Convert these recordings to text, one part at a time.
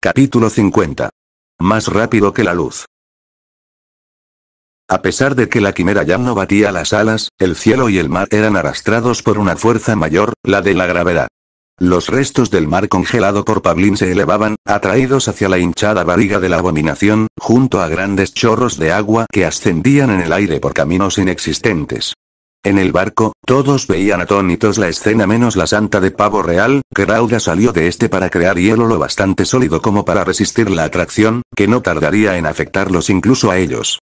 Capítulo 50. Más rápido que la luz. A pesar de que la quimera ya no batía las alas, el cielo y el mar eran arrastrados por una fuerza mayor, la de la gravedad. Los restos del mar congelado por Pablín se elevaban, atraídos hacia la hinchada barriga de la abominación, junto a grandes chorros de agua que ascendían en el aire por caminos inexistentes. En el barco, todos veían atónitos la escena menos la santa de pavo real, que Rauda salió de este para crear hielo lo bastante sólido como para resistir la atracción, que no tardaría en afectarlos incluso a ellos.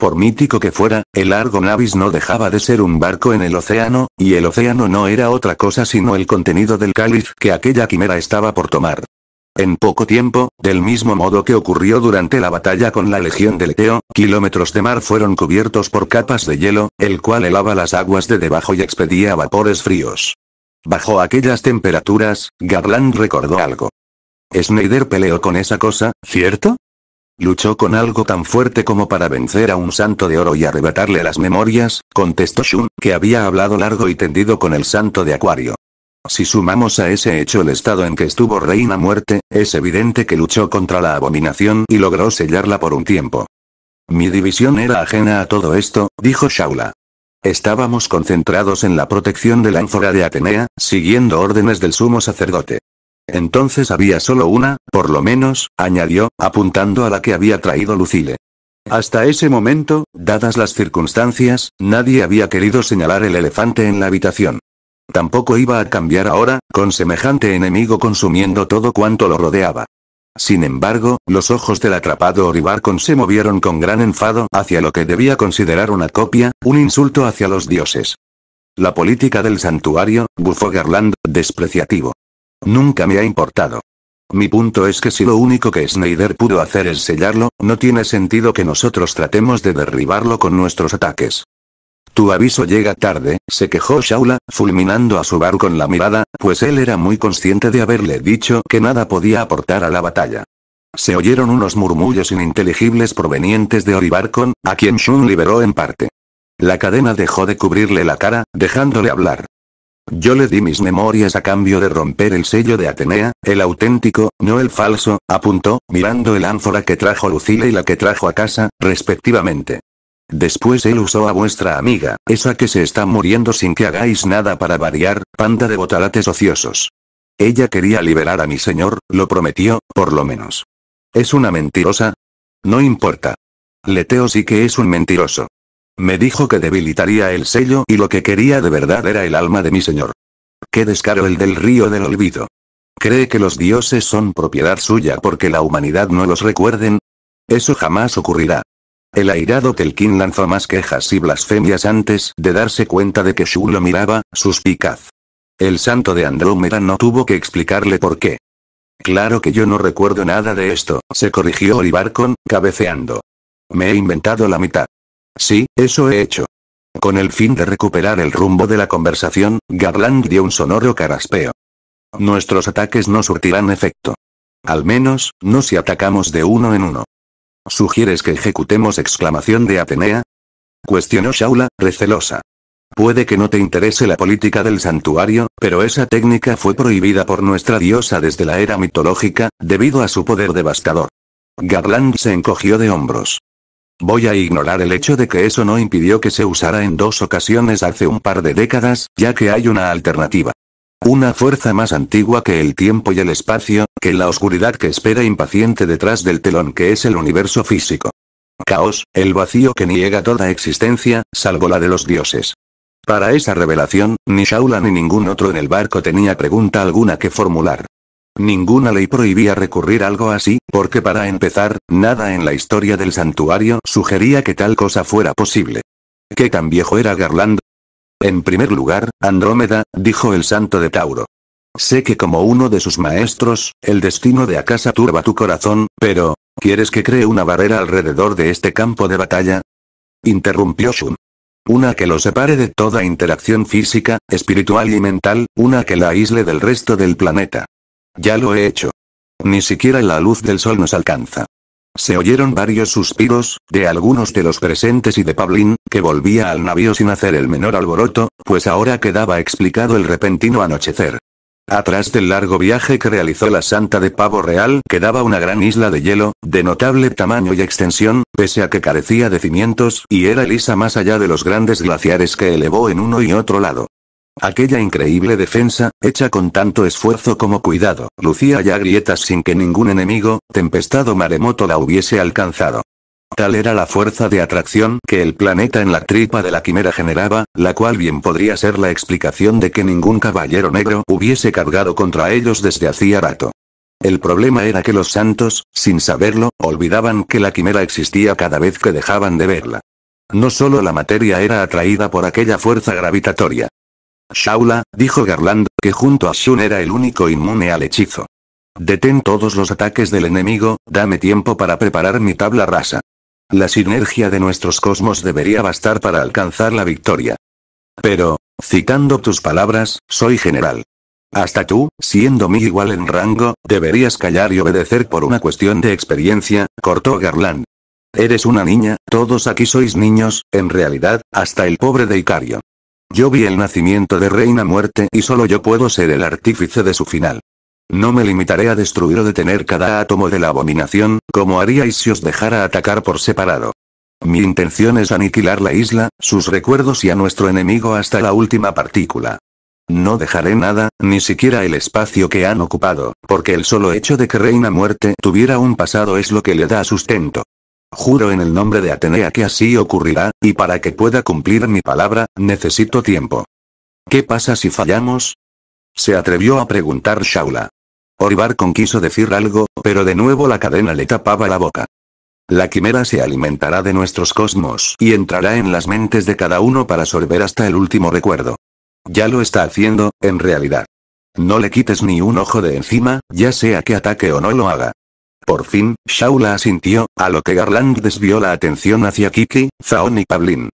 Por mítico que fuera, el Argo no dejaba de ser un barco en el océano, y el océano no era otra cosa sino el contenido del cáliz que aquella quimera estaba por tomar. En poco tiempo, del mismo modo que ocurrió durante la batalla con la Legión del Eteo, kilómetros de mar fueron cubiertos por capas de hielo, el cual helaba las aguas de debajo y expedía vapores fríos. Bajo aquellas temperaturas, Garland recordó algo. Snyder peleó con esa cosa, ¿cierto? Luchó con algo tan fuerte como para vencer a un santo de oro y arrebatarle las memorias, contestó Shun, que había hablado largo y tendido con el santo de Acuario. Si sumamos a ese hecho el estado en que estuvo Reina Muerte, es evidente que luchó contra la abominación y logró sellarla por un tiempo. Mi división era ajena a todo esto, dijo Shaula. Estábamos concentrados en la protección de la ánfora de Atenea, siguiendo órdenes del sumo sacerdote. Entonces había solo una, por lo menos, añadió, apuntando a la que había traído Lucile. Hasta ese momento, dadas las circunstancias, nadie había querido señalar el elefante en la habitación. Tampoco iba a cambiar ahora, con semejante enemigo consumiendo todo cuanto lo rodeaba. Sin embargo, los ojos del atrapado Oribarcon se movieron con gran enfado hacia lo que debía considerar una copia, un insulto hacia los dioses. La política del santuario, bufó Garland, despreciativo. Nunca me ha importado. Mi punto es que si lo único que Snyder pudo hacer es sellarlo, no tiene sentido que nosotros tratemos de derribarlo con nuestros ataques. Tu aviso llega tarde, se quejó Shaula, fulminando a su bar con la mirada, pues él era muy consciente de haberle dicho que nada podía aportar a la batalla. Se oyeron unos murmullos ininteligibles provenientes de Oribarcon, a quien Shun liberó en parte. La cadena dejó de cubrirle la cara, dejándole hablar. Yo le di mis memorias a cambio de romper el sello de Atenea, el auténtico, no el falso, apuntó, mirando el ánfora que trajo Lucila y la que trajo a casa, respectivamente. Después él usó a vuestra amiga, esa que se está muriendo sin que hagáis nada para variar, panda de botalates ociosos. Ella quería liberar a mi señor, lo prometió, por lo menos. ¿Es una mentirosa? No importa. Leteo sí que es un mentiroso. Me dijo que debilitaría el sello y lo que quería de verdad era el alma de mi señor. Qué descaro el del río del olvido. ¿Cree que los dioses son propiedad suya porque la humanidad no los recuerden? Eso jamás ocurrirá. El airado Telkin lanzó más quejas y blasfemias antes de darse cuenta de que Shu lo miraba, suspicaz. El santo de Andrómeda no tuvo que explicarle por qué. Claro que yo no recuerdo nada de esto, se corrigió Olivarcon, cabeceando. Me he inventado la mitad. Sí, eso he hecho. Con el fin de recuperar el rumbo de la conversación, Garland dio un sonoro caraspeo. Nuestros ataques no surtirán efecto. Al menos, no si atacamos de uno en uno. ¿Sugieres que ejecutemos exclamación de Atenea? Cuestionó Shaula, recelosa. Puede que no te interese la política del santuario, pero esa técnica fue prohibida por nuestra diosa desde la era mitológica, debido a su poder devastador. Garland se encogió de hombros. Voy a ignorar el hecho de que eso no impidió que se usara en dos ocasiones hace un par de décadas, ya que hay una alternativa. Una fuerza más antigua que el tiempo y el espacio, que la oscuridad que espera impaciente detrás del telón que es el universo físico. Caos, el vacío que niega toda existencia, salvo la de los dioses. Para esa revelación, ni Shaula ni ningún otro en el barco tenía pregunta alguna que formular. Ninguna ley prohibía recurrir algo así, porque para empezar, nada en la historia del santuario sugería que tal cosa fuera posible. ¿Qué tan viejo era Garland? En primer lugar, Andrómeda, dijo el santo de Tauro. Sé que como uno de sus maestros, el destino de Akasa turba tu corazón, pero, ¿quieres que cree una barrera alrededor de este campo de batalla? Interrumpió Shun. Una que lo separe de toda interacción física, espiritual y mental, una que la aísle del resto del planeta. Ya lo he hecho. Ni siquiera la luz del sol nos alcanza. Se oyeron varios suspiros, de algunos de los presentes y de Pablín, que volvía al navío sin hacer el menor alboroto, pues ahora quedaba explicado el repentino anochecer. Atrás del largo viaje que realizó la Santa de Pavo Real quedaba una gran isla de hielo, de notable tamaño y extensión, pese a que carecía de cimientos y era lisa más allá de los grandes glaciares que elevó en uno y otro lado. Aquella increíble defensa, hecha con tanto esfuerzo como cuidado, lucía ya grietas sin que ningún enemigo, tempestado o maremoto la hubiese alcanzado. Tal era la fuerza de atracción que el planeta en la tripa de la quimera generaba, la cual bien podría ser la explicación de que ningún caballero negro hubiese cargado contra ellos desde hacía rato. El problema era que los santos, sin saberlo, olvidaban que la quimera existía cada vez que dejaban de verla. No solo la materia era atraída por aquella fuerza gravitatoria, Shaula, dijo Garland, que junto a Shun era el único inmune al hechizo. Detén todos los ataques del enemigo, dame tiempo para preparar mi tabla rasa. La sinergia de nuestros cosmos debería bastar para alcanzar la victoria. Pero, citando tus palabras, soy general. Hasta tú, siendo mi igual en rango, deberías callar y obedecer por una cuestión de experiencia, cortó Garland. Eres una niña, todos aquí sois niños, en realidad, hasta el pobre de Icario. Yo vi el nacimiento de Reina Muerte y solo yo puedo ser el artífice de su final. No me limitaré a destruir o detener cada átomo de la abominación, como haríais si os dejara atacar por separado. Mi intención es aniquilar la isla, sus recuerdos y a nuestro enemigo hasta la última partícula. No dejaré nada, ni siquiera el espacio que han ocupado, porque el solo hecho de que Reina Muerte tuviera un pasado es lo que le da sustento. Juro en el nombre de Atenea que así ocurrirá, y para que pueda cumplir mi palabra, necesito tiempo. ¿Qué pasa si fallamos? Se atrevió a preguntar Shaula. con quiso decir algo, pero de nuevo la cadena le tapaba la boca. La quimera se alimentará de nuestros cosmos y entrará en las mentes de cada uno para sorber hasta el último recuerdo. Ya lo está haciendo, en realidad. No le quites ni un ojo de encima, ya sea que ataque o no lo haga. Por fin, Shaula asintió, a lo que Garland desvió la atención hacia Kiki, Zaon y Pablin.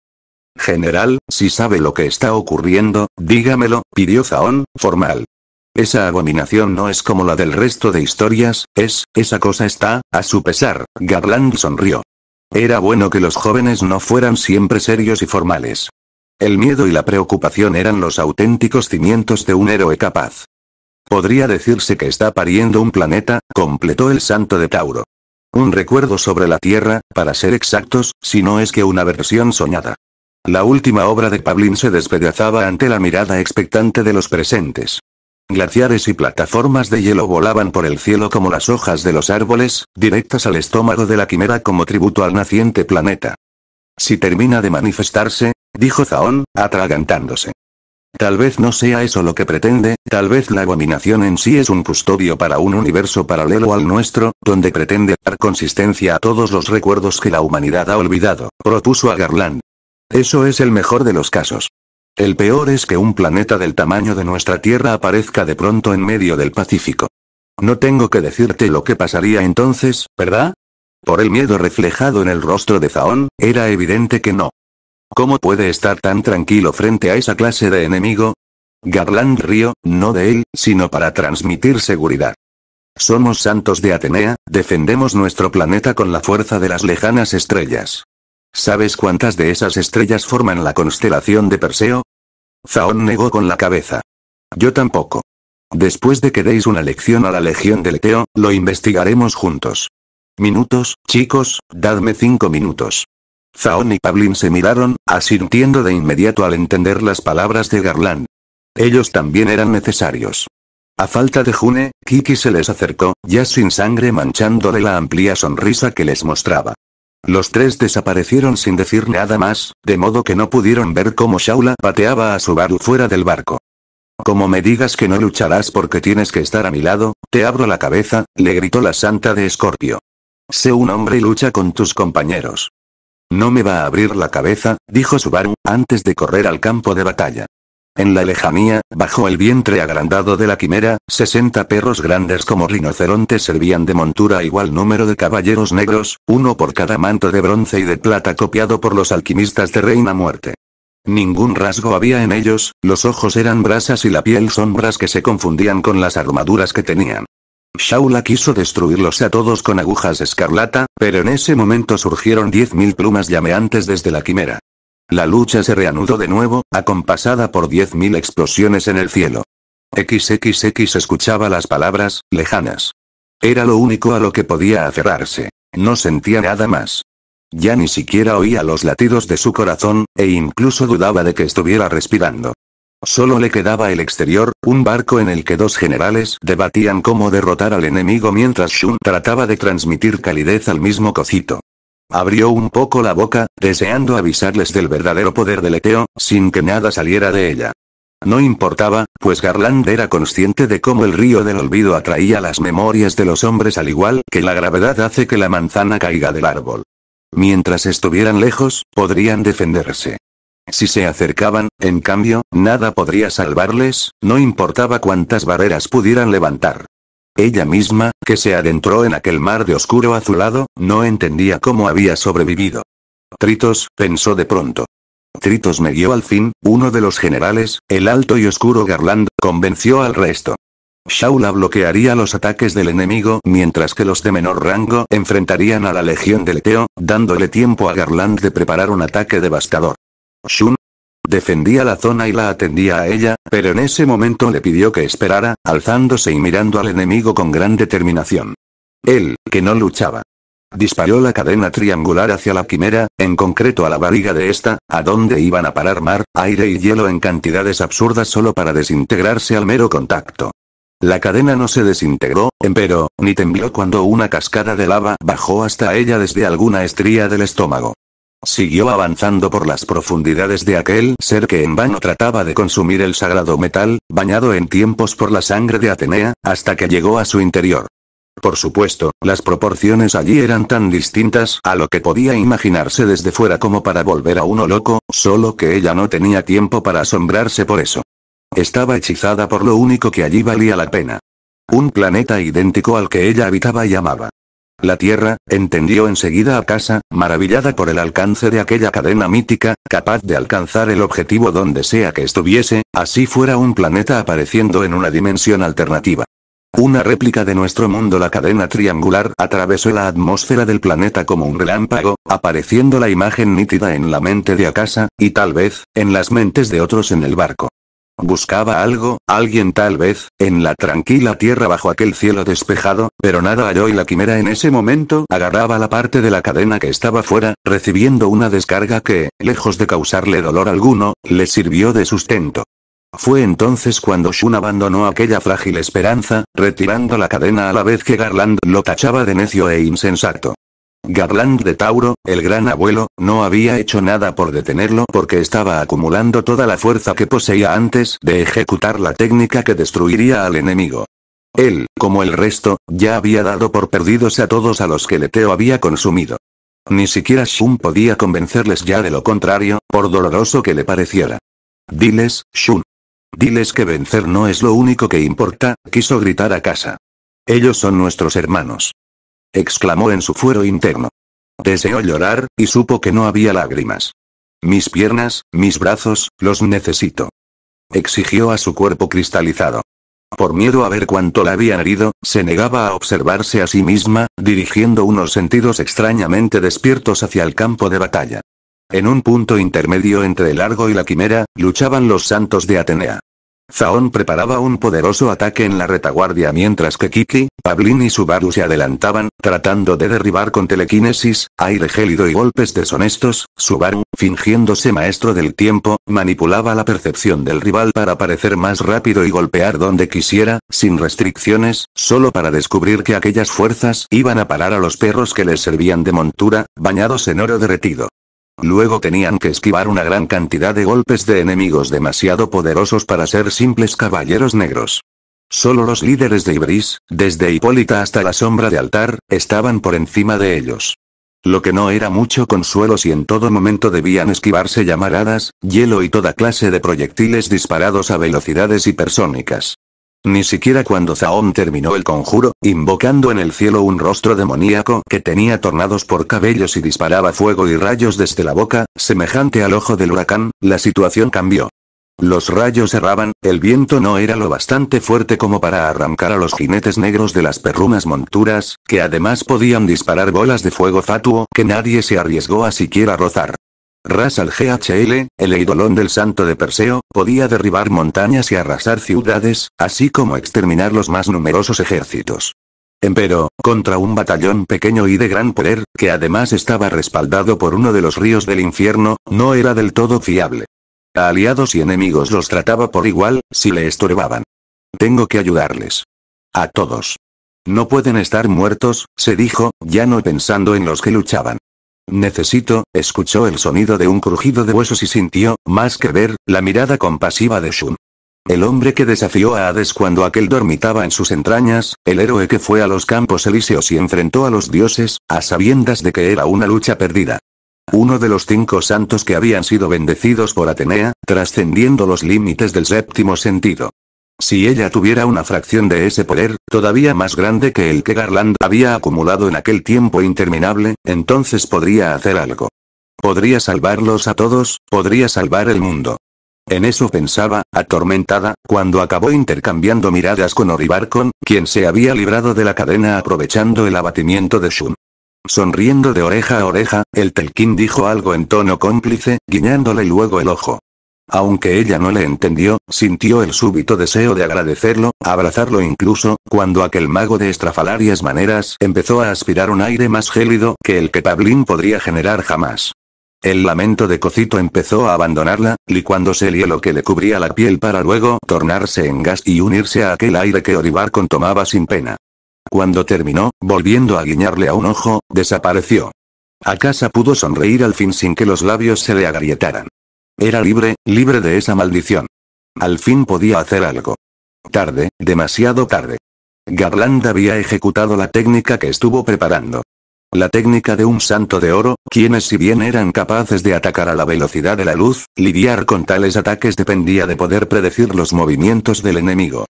General, si sabe lo que está ocurriendo, dígamelo, pidió Zaon, formal. Esa abominación no es como la del resto de historias, es, esa cosa está, a su pesar, Garland sonrió. Era bueno que los jóvenes no fueran siempre serios y formales. El miedo y la preocupación eran los auténticos cimientos de un héroe capaz. Podría decirse que está pariendo un planeta, completó el santo de Tauro. Un recuerdo sobre la Tierra, para ser exactos, si no es que una versión soñada. La última obra de Pablín se despedazaba ante la mirada expectante de los presentes. Glaciares y plataformas de hielo volaban por el cielo como las hojas de los árboles, directas al estómago de la quimera como tributo al naciente planeta. Si termina de manifestarse, dijo Zaón, atragantándose. Tal vez no sea eso lo que pretende, tal vez la abominación en sí es un custodio para un universo paralelo al nuestro, donde pretende dar consistencia a todos los recuerdos que la humanidad ha olvidado, propuso a Garland. Eso es el mejor de los casos. El peor es que un planeta del tamaño de nuestra Tierra aparezca de pronto en medio del Pacífico. No tengo que decirte lo que pasaría entonces, ¿verdad? Por el miedo reflejado en el rostro de Zaón, era evidente que no. ¿Cómo puede estar tan tranquilo frente a esa clase de enemigo? Garland río, no de él, sino para transmitir seguridad. Somos santos de Atenea, defendemos nuestro planeta con la fuerza de las lejanas estrellas. ¿Sabes cuántas de esas estrellas forman la constelación de Perseo? Zaón negó con la cabeza. Yo tampoco. Después de que deis una lección a la Legión del Eteo, lo investigaremos juntos. Minutos, chicos, dadme cinco minutos. Zaon y Pablin se miraron, asintiendo de inmediato al entender las palabras de Garland. Ellos también eran necesarios. A falta de June, Kiki se les acercó, ya sin sangre manchándole la amplia sonrisa que les mostraba. Los tres desaparecieron sin decir nada más, de modo que no pudieron ver cómo Shaula pateaba a Subaru fuera del barco. Como me digas que no lucharás porque tienes que estar a mi lado, te abro la cabeza, le gritó la santa de Escorpio. Sé un hombre y lucha con tus compañeros. No me va a abrir la cabeza, dijo Subaru, antes de correr al campo de batalla. En la lejanía, bajo el vientre agrandado de la quimera, 60 perros grandes como rinocerontes servían de montura a igual número de caballeros negros, uno por cada manto de bronce y de plata copiado por los alquimistas de Reina Muerte. Ningún rasgo había en ellos, los ojos eran brasas y la piel sombras que se confundían con las armaduras que tenían. Shaula quiso destruirlos a todos con agujas escarlata, pero en ese momento surgieron 10.000 plumas llameantes desde la quimera. La lucha se reanudó de nuevo, acompasada por 10.000 explosiones en el cielo. XXX escuchaba las palabras, lejanas. Era lo único a lo que podía aferrarse. No sentía nada más. Ya ni siquiera oía los latidos de su corazón, e incluso dudaba de que estuviera respirando. Solo le quedaba el exterior, un barco en el que dos generales debatían cómo derrotar al enemigo mientras Shun trataba de transmitir calidez al mismo cocito. Abrió un poco la boca, deseando avisarles del verdadero poder del Eteo, sin que nada saliera de ella. No importaba, pues Garland era consciente de cómo el río del olvido atraía las memorias de los hombres al igual que la gravedad hace que la manzana caiga del árbol. Mientras estuvieran lejos, podrían defenderse. Si se acercaban, en cambio, nada podría salvarles, no importaba cuántas barreras pudieran levantar. Ella misma, que se adentró en aquel mar de oscuro azulado, no entendía cómo había sobrevivido. Tritos, pensó de pronto. Tritos me guió al fin, uno de los generales, el alto y oscuro Garland, convenció al resto. Shaula bloquearía los ataques del enemigo mientras que los de menor rango enfrentarían a la Legión del Eteo, dándole tiempo a Garland de preparar un ataque devastador. Shun defendía la zona y la atendía a ella, pero en ese momento le pidió que esperara, alzándose y mirando al enemigo con gran determinación. Él, que no luchaba. Disparó la cadena triangular hacia la quimera, en concreto a la barriga de esta, a donde iban a parar mar, aire y hielo en cantidades absurdas solo para desintegrarse al mero contacto. La cadena no se desintegró, pero, ni tembló cuando una cascada de lava bajó hasta ella desde alguna estría del estómago. Siguió avanzando por las profundidades de aquel ser que en vano trataba de consumir el sagrado metal, bañado en tiempos por la sangre de Atenea, hasta que llegó a su interior. Por supuesto, las proporciones allí eran tan distintas a lo que podía imaginarse desde fuera como para volver a uno loco, solo que ella no tenía tiempo para asombrarse por eso. Estaba hechizada por lo único que allí valía la pena. Un planeta idéntico al que ella habitaba y amaba. La Tierra, entendió enseguida a casa, maravillada por el alcance de aquella cadena mítica, capaz de alcanzar el objetivo donde sea que estuviese, así fuera un planeta apareciendo en una dimensión alternativa. Una réplica de nuestro mundo la cadena triangular atravesó la atmósfera del planeta como un relámpago, apareciendo la imagen nítida en la mente de a casa, y tal vez, en las mentes de otros en el barco. Buscaba algo, alguien tal vez, en la tranquila tierra bajo aquel cielo despejado, pero nada halló y la quimera en ese momento agarraba la parte de la cadena que estaba fuera, recibiendo una descarga que, lejos de causarle dolor alguno, le sirvió de sustento. Fue entonces cuando Shun abandonó aquella frágil esperanza, retirando la cadena a la vez que Garland lo tachaba de necio e insensato. Garland de Tauro, el gran abuelo, no había hecho nada por detenerlo porque estaba acumulando toda la fuerza que poseía antes de ejecutar la técnica que destruiría al enemigo. Él, como el resto, ya había dado por perdidos a todos a los que Leteo había consumido. Ni siquiera Shun podía convencerles ya de lo contrario, por doloroso que le pareciera. Diles, Shun. Diles que vencer no es lo único que importa, quiso gritar a casa. Ellos son nuestros hermanos exclamó en su fuero interno. Deseó llorar, y supo que no había lágrimas. Mis piernas, mis brazos, los necesito. Exigió a su cuerpo cristalizado. Por miedo a ver cuánto la habían herido, se negaba a observarse a sí misma, dirigiendo unos sentidos extrañamente despiertos hacia el campo de batalla. En un punto intermedio entre el largo y la quimera, luchaban los santos de Atenea. Zaon preparaba un poderoso ataque en la retaguardia mientras que Kiki, Pablín y Subaru se adelantaban, tratando de derribar con telequinesis, aire gélido y golpes deshonestos, Subaru, fingiéndose maestro del tiempo, manipulaba la percepción del rival para parecer más rápido y golpear donde quisiera, sin restricciones, solo para descubrir que aquellas fuerzas iban a parar a los perros que les servían de montura, bañados en oro derretido. Luego tenían que esquivar una gran cantidad de golpes de enemigos demasiado poderosos para ser simples caballeros negros. Solo los líderes de Ibris, desde Hipólita hasta la sombra de altar, estaban por encima de ellos. Lo que no era mucho consuelo si en todo momento debían esquivarse llamaradas, hielo y toda clase de proyectiles disparados a velocidades hipersónicas. Ni siquiera cuando Zaom terminó el conjuro, invocando en el cielo un rostro demoníaco que tenía tornados por cabellos y disparaba fuego y rayos desde la boca, semejante al ojo del huracán, la situación cambió. Los rayos erraban, el viento no era lo bastante fuerte como para arrancar a los jinetes negros de las perrumas monturas, que además podían disparar bolas de fuego fatuo que nadie se arriesgó a siquiera rozar. Ras al GHL, el eidolón del santo de Perseo, podía derribar montañas y arrasar ciudades, así como exterminar los más numerosos ejércitos. Empero, contra un batallón pequeño y de gran poder, que además estaba respaldado por uno de los ríos del infierno, no era del todo fiable. A aliados y enemigos los trataba por igual, si le estorbaban. Tengo que ayudarles. A todos. No pueden estar muertos, se dijo, ya no pensando en los que luchaban. Necesito, escuchó el sonido de un crujido de huesos y sintió, más que ver, la mirada compasiva de Shun. El hombre que desafió a Hades cuando aquel dormitaba en sus entrañas, el héroe que fue a los campos elíseos y enfrentó a los dioses, a sabiendas de que era una lucha perdida. Uno de los cinco santos que habían sido bendecidos por Atenea, trascendiendo los límites del séptimo sentido. Si ella tuviera una fracción de ese poder, todavía más grande que el que Garland había acumulado en aquel tiempo interminable, entonces podría hacer algo. Podría salvarlos a todos, podría salvar el mundo. En eso pensaba, atormentada, cuando acabó intercambiando miradas con Oribarcon, quien se había librado de la cadena aprovechando el abatimiento de Shun. Sonriendo de oreja a oreja, el telkin dijo algo en tono cómplice, guiñándole luego el ojo. Aunque ella no le entendió, sintió el súbito deseo de agradecerlo, abrazarlo incluso, cuando aquel mago de estrafalarias maneras empezó a aspirar un aire más gélido que el que Pablín podría generar jamás. El lamento de Cocito empezó a abandonarla, licuándose el hielo que le cubría la piel para luego tornarse en gas y unirse a aquel aire que Orivar tomaba sin pena. Cuando terminó, volviendo a guiñarle a un ojo, desapareció. A casa pudo sonreír al fin sin que los labios se le agrietaran. Era libre, libre de esa maldición. Al fin podía hacer algo. Tarde, demasiado tarde. Garland había ejecutado la técnica que estuvo preparando. La técnica de un santo de oro, quienes si bien eran capaces de atacar a la velocidad de la luz, lidiar con tales ataques dependía de poder predecir los movimientos del enemigo.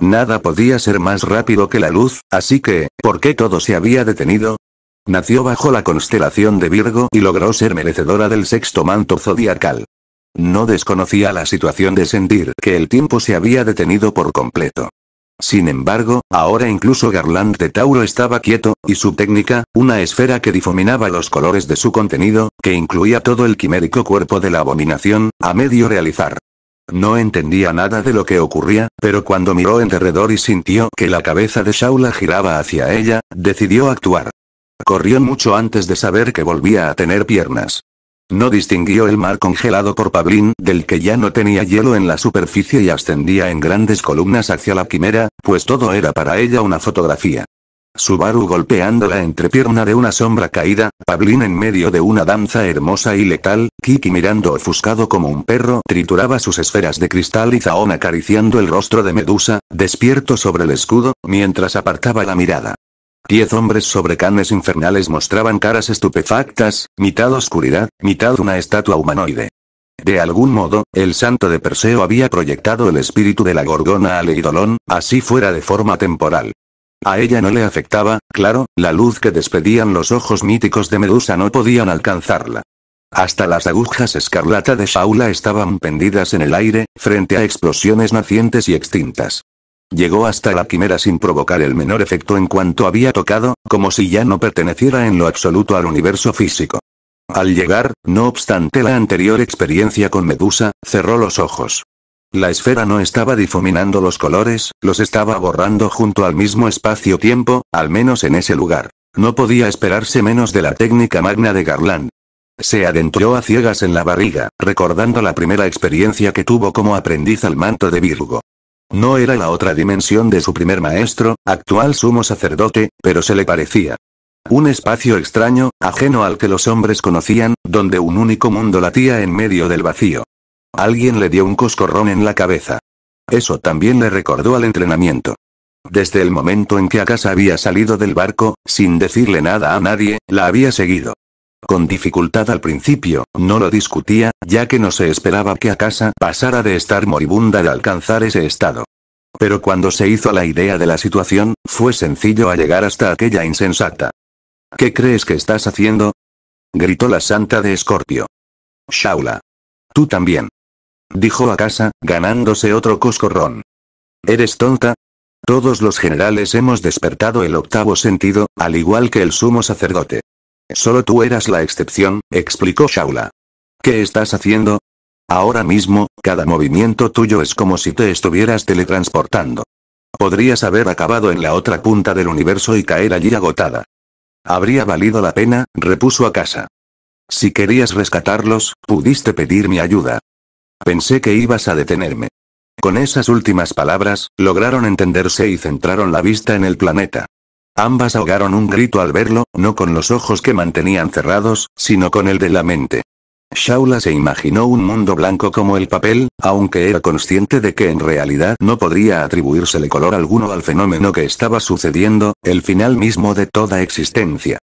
Nada podía ser más rápido que la luz, así que, ¿por qué todo se había detenido? Nació bajo la constelación de Virgo y logró ser merecedora del sexto manto zodiacal. No desconocía la situación de sentir que el tiempo se había detenido por completo. Sin embargo, ahora incluso Garland de Tauro estaba quieto, y su técnica, una esfera que difuminaba los colores de su contenido, que incluía todo el quimérico cuerpo de la abominación, a medio realizar. No entendía nada de lo que ocurría, pero cuando miró en derredor y sintió que la cabeza de Shaula giraba hacia ella, decidió actuar. Corrió mucho antes de saber que volvía a tener piernas. No distinguió el mar congelado por Pablín, del que ya no tenía hielo en la superficie y ascendía en grandes columnas hacia la quimera, pues todo era para ella una fotografía. Subaru golpeando la entrepierna de una sombra caída, Pablín en medio de una danza hermosa y letal, Kiki mirando ofuscado como un perro trituraba sus esferas de cristal y Zaon acariciando el rostro de Medusa, despierto sobre el escudo, mientras apartaba la mirada. Diez hombres sobre canes infernales mostraban caras estupefactas, mitad oscuridad, mitad una estatua humanoide. De algún modo, el santo de Perseo había proyectado el espíritu de la gorgona al idolón, así fuera de forma temporal. A ella no le afectaba, claro, la luz que despedían los ojos míticos de Medusa no podían alcanzarla. Hasta las agujas escarlata de Shaula estaban pendidas en el aire, frente a explosiones nacientes y extintas. Llegó hasta la quimera sin provocar el menor efecto en cuanto había tocado, como si ya no perteneciera en lo absoluto al universo físico. Al llegar, no obstante la anterior experiencia con Medusa, cerró los ojos. La esfera no estaba difuminando los colores, los estaba borrando junto al mismo espacio-tiempo, al menos en ese lugar. No podía esperarse menos de la técnica magna de Garland. Se adentró a ciegas en la barriga, recordando la primera experiencia que tuvo como aprendiz al manto de Virgo. No era la otra dimensión de su primer maestro, actual sumo sacerdote, pero se le parecía. Un espacio extraño, ajeno al que los hombres conocían, donde un único mundo latía en medio del vacío. Alguien le dio un coscorrón en la cabeza. Eso también le recordó al entrenamiento. Desde el momento en que Akasa había salido del barco, sin decirle nada a nadie, la había seguido. Con dificultad al principio, no lo discutía, ya que no se esperaba que Akasa pasara de estar moribunda de alcanzar ese estado. Pero cuando se hizo la idea de la situación, fue sencillo a llegar hasta aquella insensata. ¿Qué crees que estás haciendo? gritó la santa de Escorpio. Shaula. Tú también. Dijo a casa, ganándose otro coscorrón. ¿Eres tonta? Todos los generales hemos despertado el octavo sentido, al igual que el sumo sacerdote. Solo tú eras la excepción, explicó Shaula. ¿Qué estás haciendo? Ahora mismo, cada movimiento tuyo es como si te estuvieras teletransportando. Podrías haber acabado en la otra punta del universo y caer allí agotada. Habría valido la pena, repuso a casa. Si querías rescatarlos, pudiste pedir mi ayuda. Pensé que ibas a detenerme. Con esas últimas palabras, lograron entenderse y centraron la vista en el planeta. Ambas ahogaron un grito al verlo, no con los ojos que mantenían cerrados, sino con el de la mente. Shaula se imaginó un mundo blanco como el papel, aunque era consciente de que en realidad no podría atribuírsele color alguno al fenómeno que estaba sucediendo, el final mismo de toda existencia.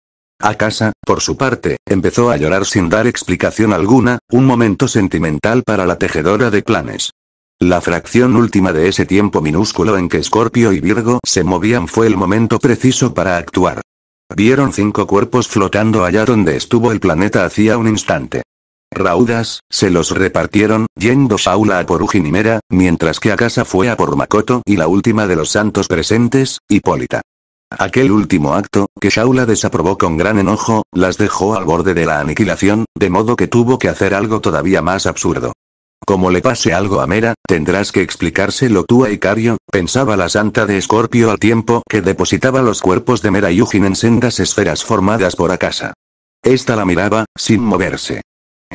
A casa, por su parte, empezó a llorar sin dar explicación alguna, un momento sentimental para la tejedora de planes. La fracción última de ese tiempo minúsculo en que Escorpio y Virgo se movían fue el momento preciso para actuar. Vieron cinco cuerpos flotando allá donde estuvo el planeta hacía un instante raudas, se los repartieron, yendo Shaula a por mera mientras que a casa fue a por Makoto y la última de los santos presentes, Hipólita. Aquel último acto, que Shaula desaprobó con gran enojo, las dejó al borde de la aniquilación, de modo que tuvo que hacer algo todavía más absurdo. Como le pase algo a Mera, tendrás que explicárselo tú a Icario, pensaba la santa de Escorpio al tiempo que depositaba los cuerpos de Mera y Ujin en sendas esferas formadas por Akasa. Esta la miraba, sin moverse.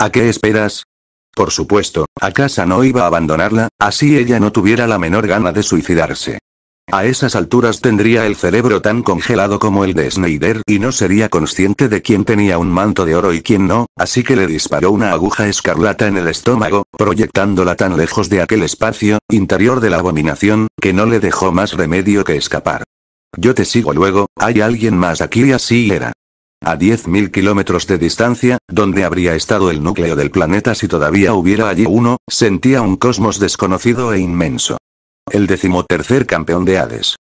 ¿A qué esperas? Por supuesto, a casa no iba a abandonarla, así ella no tuviera la menor gana de suicidarse. A esas alturas tendría el cerebro tan congelado como el de Snyder y no sería consciente de quién tenía un manto de oro y quién no, así que le disparó una aguja escarlata en el estómago, proyectándola tan lejos de aquel espacio, interior de la abominación, que no le dejó más remedio que escapar. Yo te sigo luego, hay alguien más aquí y así era a 10.000 kilómetros de distancia, donde habría estado el núcleo del planeta si todavía hubiera allí uno, sentía un cosmos desconocido e inmenso. El decimotercer campeón de Hades.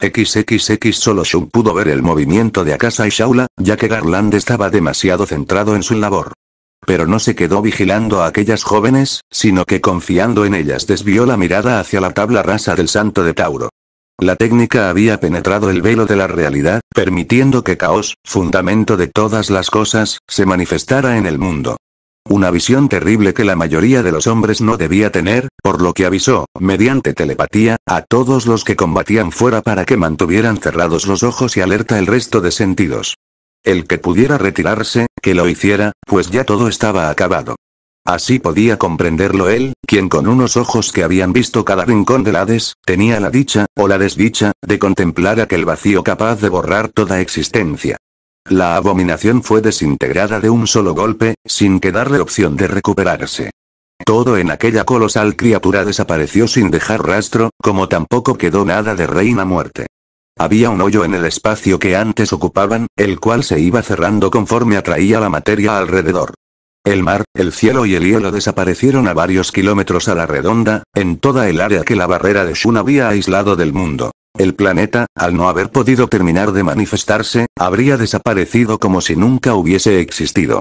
XXX solo Shun pudo ver el movimiento de Akasa y Shaula, ya que Garland estaba demasiado centrado en su labor. Pero no se quedó vigilando a aquellas jóvenes, sino que confiando en ellas desvió la mirada hacia la tabla rasa del santo de Tauro. La técnica había penetrado el velo de la realidad, permitiendo que caos, fundamento de todas las cosas, se manifestara en el mundo. Una visión terrible que la mayoría de los hombres no debía tener, por lo que avisó, mediante telepatía, a todos los que combatían fuera para que mantuvieran cerrados los ojos y alerta el resto de sentidos. El que pudiera retirarse, que lo hiciera, pues ya todo estaba acabado. Así podía comprenderlo él, quien con unos ojos que habían visto cada rincón del Hades, tenía la dicha, o la desdicha, de contemplar aquel vacío capaz de borrar toda existencia. La abominación fue desintegrada de un solo golpe, sin quedarle opción de recuperarse. Todo en aquella colosal criatura desapareció sin dejar rastro, como tampoco quedó nada de reina muerte. Había un hoyo en el espacio que antes ocupaban, el cual se iba cerrando conforme atraía la materia alrededor. El mar, el cielo y el hielo desaparecieron a varios kilómetros a la redonda, en toda el área que la barrera de Shun había aislado del mundo. El planeta, al no haber podido terminar de manifestarse, habría desaparecido como si nunca hubiese existido.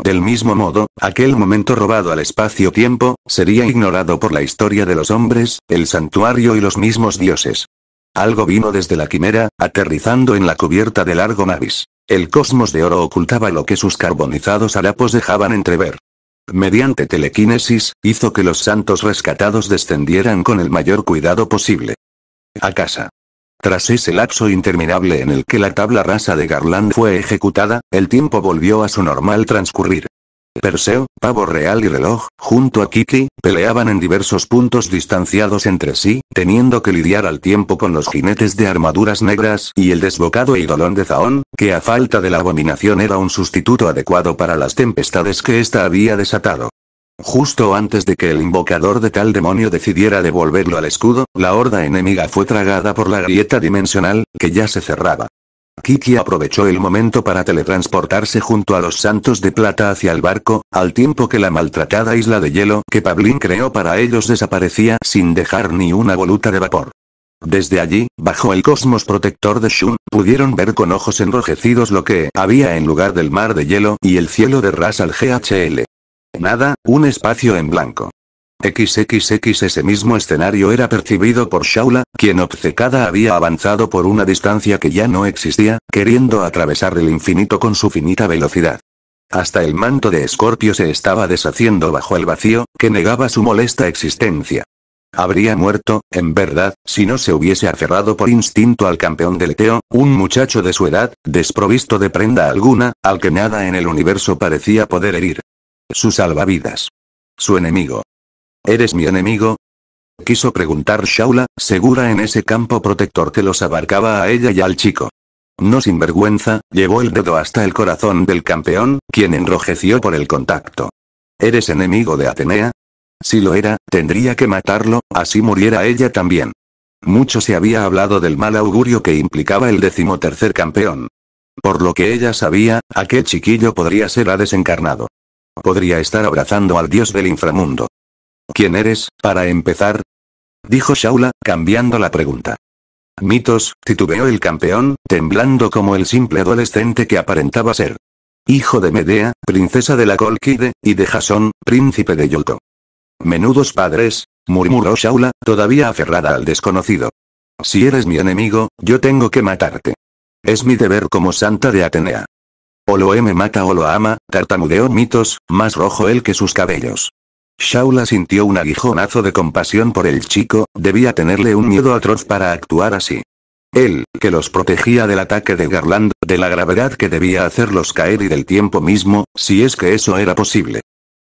Del mismo modo, aquel momento robado al espacio-tiempo, sería ignorado por la historia de los hombres, el santuario y los mismos dioses. Algo vino desde la quimera, aterrizando en la cubierta del largo Navis. El cosmos de oro ocultaba lo que sus carbonizados harapos dejaban entrever. Mediante telequinesis, hizo que los santos rescatados descendieran con el mayor cuidado posible. A casa. Tras ese lapso interminable en el que la tabla rasa de Garland fue ejecutada, el tiempo volvió a su normal transcurrir. Perseo, pavo real y reloj, junto a Kiki, peleaban en diversos puntos distanciados entre sí, teniendo que lidiar al tiempo con los jinetes de armaduras negras y el desbocado e idolón de Zaón, que a falta de la abominación era un sustituto adecuado para las tempestades que ésta había desatado. Justo antes de que el invocador de tal demonio decidiera devolverlo al escudo, la horda enemiga fue tragada por la grieta dimensional, que ya se cerraba. Kiki aprovechó el momento para teletransportarse junto a los Santos de Plata hacia el barco, al tiempo que la maltratada isla de hielo que Pablín creó para ellos desaparecía sin dejar ni una voluta de vapor. Desde allí, bajo el cosmos protector de Shun, pudieron ver con ojos enrojecidos lo que había en lugar del mar de hielo y el cielo de Ras al GHL. Nada, un espacio en blanco. XXX Ese mismo escenario era percibido por Shaula, quien obcecada había avanzado por una distancia que ya no existía, queriendo atravesar el infinito con su finita velocidad. Hasta el manto de escorpio se estaba deshaciendo bajo el vacío, que negaba su molesta existencia. Habría muerto, en verdad, si no se hubiese aferrado por instinto al campeón del Eteo, un muchacho de su edad, desprovisto de prenda alguna, al que nada en el universo parecía poder herir. Su salvavidas. Su enemigo. ¿Eres mi enemigo? Quiso preguntar Shaula, segura en ese campo protector que los abarcaba a ella y al chico. No sin vergüenza, llevó el dedo hasta el corazón del campeón, quien enrojeció por el contacto. ¿Eres enemigo de Atenea? Si lo era, tendría que matarlo, así muriera ella también. Mucho se había hablado del mal augurio que implicaba el decimotercer campeón. Por lo que ella sabía, aquel chiquillo podría ser a desencarnado. Podría estar abrazando al dios del inframundo. ¿Quién eres, para empezar? Dijo Shaula, cambiando la pregunta. Mitos, titubeó el campeón, temblando como el simple adolescente que aparentaba ser. Hijo de Medea, princesa de la Colquide, y de Jasón, príncipe de yuto Menudos padres, murmuró Shaula, todavía aferrada al desconocido. Si eres mi enemigo, yo tengo que matarte. Es mi deber como santa de Atenea. O lo me mata o lo ama, tartamudeó Mitos, más rojo él que sus cabellos. Shaula sintió un aguijonazo de compasión por el chico, debía tenerle un miedo atroz para actuar así. Él, que los protegía del ataque de Garland, de la gravedad que debía hacerlos caer y del tiempo mismo, si es que eso era posible.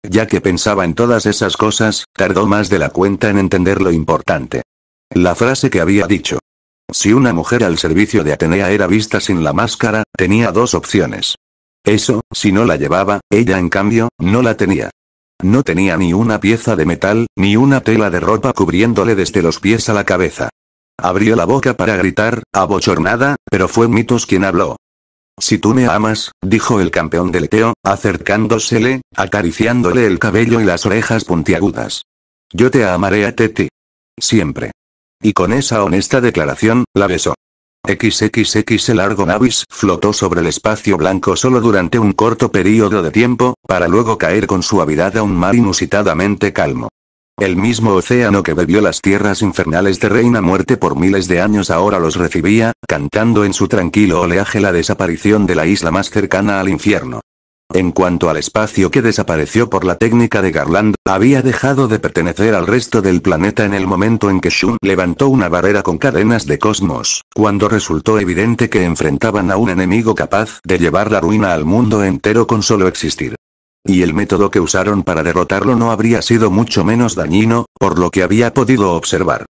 Ya que pensaba en todas esas cosas, tardó más de la cuenta en entender lo importante. La frase que había dicho. Si una mujer al servicio de Atenea era vista sin la máscara, tenía dos opciones. Eso, si no la llevaba, ella en cambio, no la tenía. No tenía ni una pieza de metal, ni una tela de ropa cubriéndole desde los pies a la cabeza. Abrió la boca para gritar, abochornada, pero fue Mitos quien habló. Si tú me amas, dijo el campeón del teo, acercándosele, acariciándole el cabello y las orejas puntiagudas. Yo te amaré a Teti. Siempre. Y con esa honesta declaración, la besó. XXX el largo Navis flotó sobre el espacio blanco solo durante un corto periodo de tiempo, para luego caer con suavidad a un mar inusitadamente calmo. El mismo océano que bebió las tierras infernales de Reina Muerte por miles de años ahora los recibía, cantando en su tranquilo oleaje la desaparición de la isla más cercana al infierno. En cuanto al espacio que desapareció por la técnica de Garland, había dejado de pertenecer al resto del planeta en el momento en que Shun levantó una barrera con cadenas de cosmos, cuando resultó evidente que enfrentaban a un enemigo capaz de llevar la ruina al mundo entero con solo existir. Y el método que usaron para derrotarlo no habría sido mucho menos dañino, por lo que había podido observar.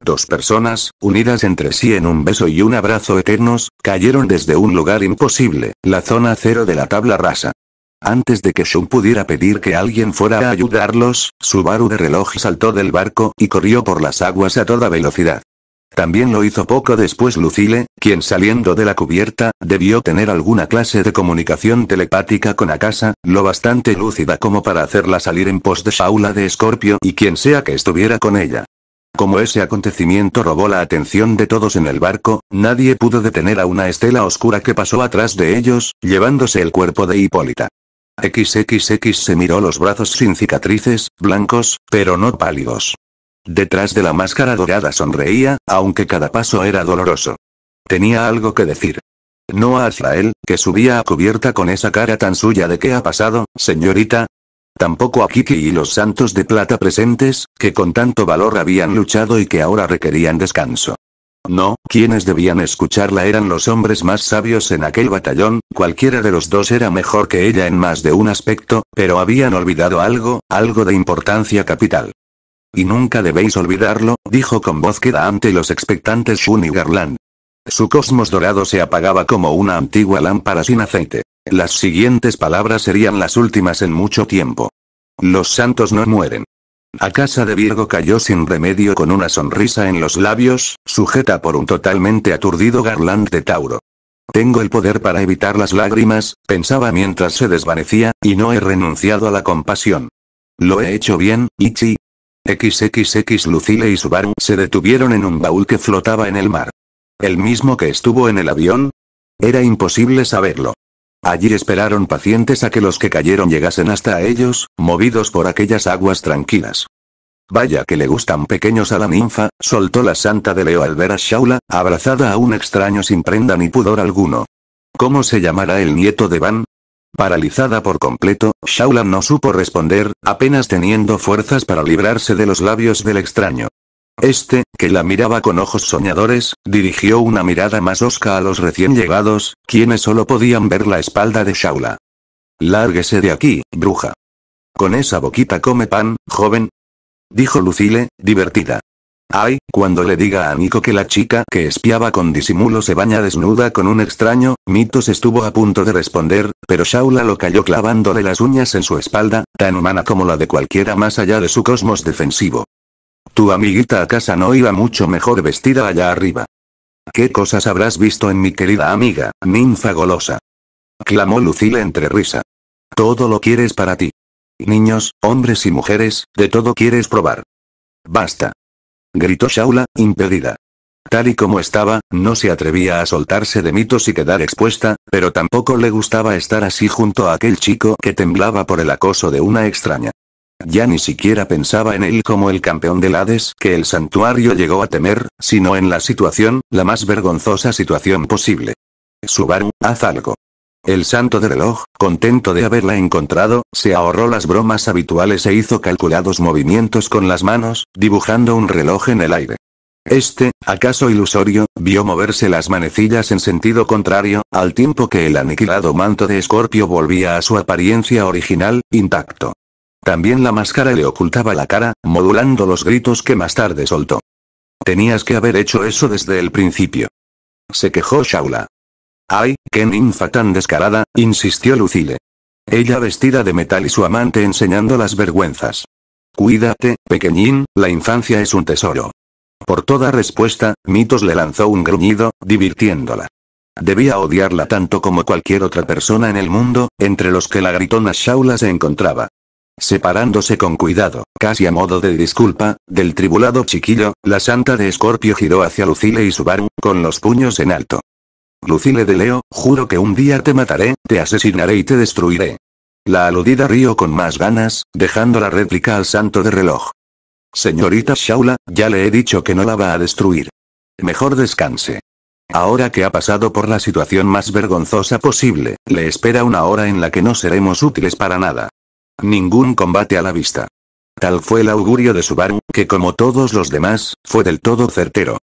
Dos personas, unidas entre sí en un beso y un abrazo eternos, cayeron desde un lugar imposible, la zona cero de la tabla rasa. Antes de que Shun pudiera pedir que alguien fuera a ayudarlos, Subaru de reloj saltó del barco y corrió por las aguas a toda velocidad. También lo hizo poco después Lucile, quien saliendo de la cubierta, debió tener alguna clase de comunicación telepática con Akasa, lo bastante lúcida como para hacerla salir en pos de Shaula de Escorpio y quien sea que estuviera con ella. Como ese acontecimiento robó la atención de todos en el barco, nadie pudo detener a una estela oscura que pasó atrás de ellos, llevándose el cuerpo de Hipólita. XXX se miró los brazos sin cicatrices, blancos, pero no pálidos. Detrás de la máscara dorada sonreía, aunque cada paso era doloroso. Tenía algo que decir. No a Azrael, que subía a cubierta con esa cara tan suya de qué ha pasado, señorita. Tampoco a Kiki y los santos de plata presentes, que con tanto valor habían luchado y que ahora requerían descanso. No, quienes debían escucharla eran los hombres más sabios en aquel batallón, cualquiera de los dos era mejor que ella en más de un aspecto, pero habían olvidado algo, algo de importancia capital. Y nunca debéis olvidarlo, dijo con voz queda ante los expectantes Shun Garland. Su cosmos dorado se apagaba como una antigua lámpara sin aceite. Las siguientes palabras serían las últimas en mucho tiempo. Los santos no mueren. A casa de Virgo cayó sin remedio con una sonrisa en los labios, sujeta por un totalmente aturdido Garland de Tauro. Tengo el poder para evitar las lágrimas, pensaba mientras se desvanecía, y no he renunciado a la compasión. Lo he hecho bien, Ichi. XXX Lucile y Subaru se detuvieron en un baúl que flotaba en el mar. ¿El mismo que estuvo en el avión? Era imposible saberlo. Allí esperaron pacientes a que los que cayeron llegasen hasta ellos, movidos por aquellas aguas tranquilas. Vaya que le gustan pequeños a la ninfa, soltó la santa de Leo al ver a Shaula, abrazada a un extraño sin prenda ni pudor alguno. ¿Cómo se llamará el nieto de Van? Paralizada por completo, Shaula no supo responder, apenas teniendo fuerzas para librarse de los labios del extraño. Este, la miraba con ojos soñadores, dirigió una mirada más osca a los recién llegados, quienes solo podían ver la espalda de Shaula. Lárguese de aquí, bruja. Con esa boquita come pan, joven. Dijo Lucile, divertida. Ay, cuando le diga a Nico que la chica que espiaba con disimulo se baña desnuda con un extraño, Mitos estuvo a punto de responder, pero Shaula lo cayó clavando de las uñas en su espalda, tan humana como la de cualquiera más allá de su cosmos defensivo. Tu amiguita a casa no iba mucho mejor vestida allá arriba. ¿Qué cosas habrás visto en mi querida amiga, ninfa golosa? Clamó Lucila entre risa. Todo lo quieres para ti. Niños, hombres y mujeres, de todo quieres probar. Basta. Gritó Shaula, impedida. Tal y como estaba, no se atrevía a soltarse de mitos y quedar expuesta, pero tampoco le gustaba estar así junto a aquel chico que temblaba por el acoso de una extraña. Ya ni siquiera pensaba en él como el campeón del Hades que el santuario llegó a temer, sino en la situación, la más vergonzosa situación posible. Subaru, haz algo. El santo de reloj, contento de haberla encontrado, se ahorró las bromas habituales e hizo calculados movimientos con las manos, dibujando un reloj en el aire. Este, acaso ilusorio, vio moverse las manecillas en sentido contrario, al tiempo que el aniquilado manto de escorpio volvía a su apariencia original, intacto. También la máscara le ocultaba la cara, modulando los gritos que más tarde soltó. Tenías que haber hecho eso desde el principio. Se quejó Shaula. Ay, qué ninfa tan descarada, insistió Lucile. Ella vestida de metal y su amante enseñando las vergüenzas. Cuídate, pequeñín, la infancia es un tesoro. Por toda respuesta, Mitos le lanzó un gruñido, divirtiéndola. Debía odiarla tanto como cualquier otra persona en el mundo, entre los que la gritona Shaula se encontraba. Separándose con cuidado, casi a modo de disculpa, del tribulado chiquillo, la santa de Escorpio giró hacia Lucile y Subaru, con los puños en alto. Lucile de Leo, juro que un día te mataré, te asesinaré y te destruiré. La aludida río con más ganas, dejando la réplica al santo de reloj. Señorita Shaula, ya le he dicho que no la va a destruir. Mejor descanse. Ahora que ha pasado por la situación más vergonzosa posible, le espera una hora en la que no seremos útiles para nada. Ningún combate a la vista. Tal fue el augurio de Subaru, que como todos los demás, fue del todo certero.